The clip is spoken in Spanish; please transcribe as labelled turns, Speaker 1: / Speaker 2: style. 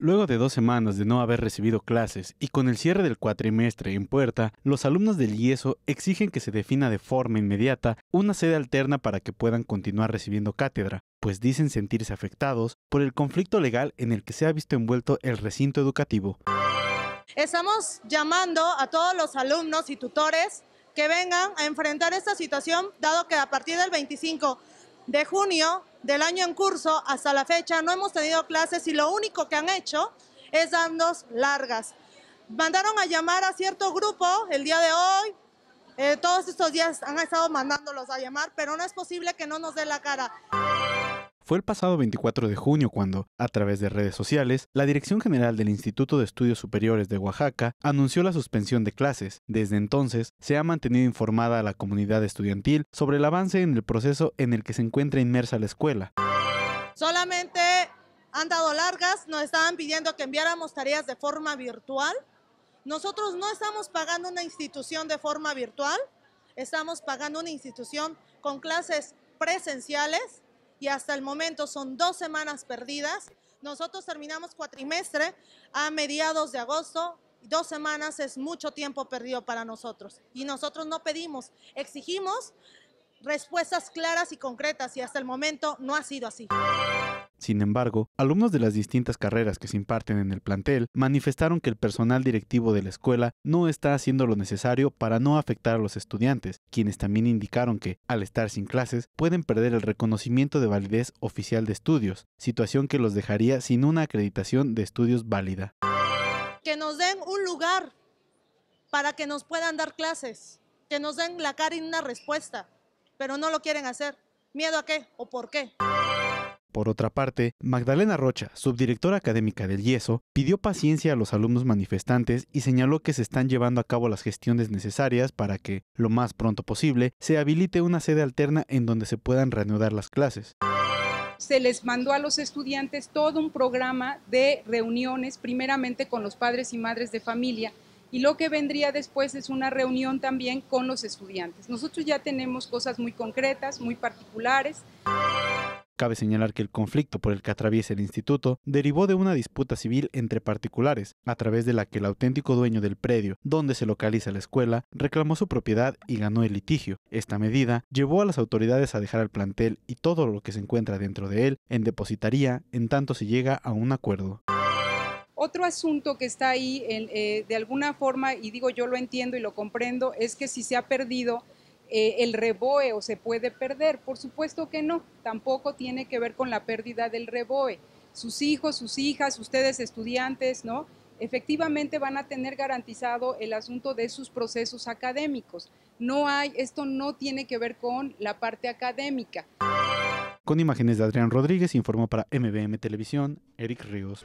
Speaker 1: Luego de dos semanas de no haber recibido clases y con el cierre del cuatrimestre en puerta, los alumnos del IESO exigen que se defina de forma inmediata una sede alterna para que puedan continuar recibiendo cátedra, pues dicen sentirse afectados por el conflicto legal en el que se ha visto envuelto el recinto educativo.
Speaker 2: Estamos llamando a todos los alumnos y tutores que vengan a enfrentar esta situación, dado que a partir del 25 de junio del año en curso hasta la fecha no hemos tenido clases y lo único que han hecho es darnos largas. Mandaron a llamar a cierto grupo el día de hoy, eh, todos estos días han estado mandándolos a llamar, pero no es posible que no nos dé la cara.
Speaker 1: Fue el pasado 24 de junio cuando, a través de redes sociales, la Dirección General del Instituto de Estudios Superiores de Oaxaca anunció la suspensión de clases. Desde entonces, se ha mantenido informada a la comunidad estudiantil sobre el avance en el proceso en el que se encuentra inmersa la escuela.
Speaker 2: Solamente han dado largas, nos estaban pidiendo que enviáramos tareas de forma virtual. Nosotros no estamos pagando una institución de forma virtual, estamos pagando una institución con clases presenciales y hasta el momento son dos semanas perdidas. Nosotros terminamos cuatrimestre a mediados de agosto, dos semanas es mucho tiempo perdido para nosotros y nosotros no pedimos, exigimos respuestas claras y concretas y hasta el momento no ha sido así.
Speaker 1: Sin embargo, alumnos de las distintas carreras que se imparten en el plantel manifestaron que el personal directivo de la escuela no está haciendo lo necesario para no afectar a los estudiantes, quienes también indicaron que, al estar sin clases, pueden perder el reconocimiento de validez oficial de estudios, situación que los dejaría sin una acreditación de estudios válida.
Speaker 2: Que nos den un lugar para que nos puedan dar clases, que nos den la cara y una respuesta, pero no lo quieren hacer. ¿Miedo a qué o por qué?
Speaker 1: otra parte, Magdalena Rocha, subdirectora académica del Yeso, pidió paciencia a los alumnos manifestantes y señaló que se están llevando a cabo las gestiones necesarias para que, lo más pronto posible, se habilite una sede alterna en donde se puedan reanudar las clases
Speaker 3: se les mandó a los estudiantes todo un programa de reuniones, primeramente con los padres y madres de familia, y lo que vendría después es una reunión también con los estudiantes. Nosotros ya tenemos cosas muy concretas, muy particulares.
Speaker 1: Cabe señalar que el conflicto por el que atraviesa el instituto derivó de una disputa civil entre particulares, a través de la que el auténtico dueño del predio donde se localiza la escuela reclamó su propiedad y ganó el litigio. Esta medida llevó a las autoridades a dejar el plantel y todo lo que se encuentra dentro de él en depositaría en tanto se llega a un acuerdo.
Speaker 3: Otro asunto que está ahí, eh, de alguna forma, y digo yo lo entiendo y lo comprendo, es que si se ha perdido eh, ¿El reboe o se puede perder? Por supuesto que no, tampoco tiene que ver con la pérdida del reboe. Sus hijos, sus hijas, ustedes estudiantes, ¿no? Efectivamente van a tener garantizado el asunto de sus procesos académicos. No hay, esto no tiene que ver con la parte académica.
Speaker 1: Con imágenes de Adrián Rodríguez, informó para MBM Televisión, Eric Ríos.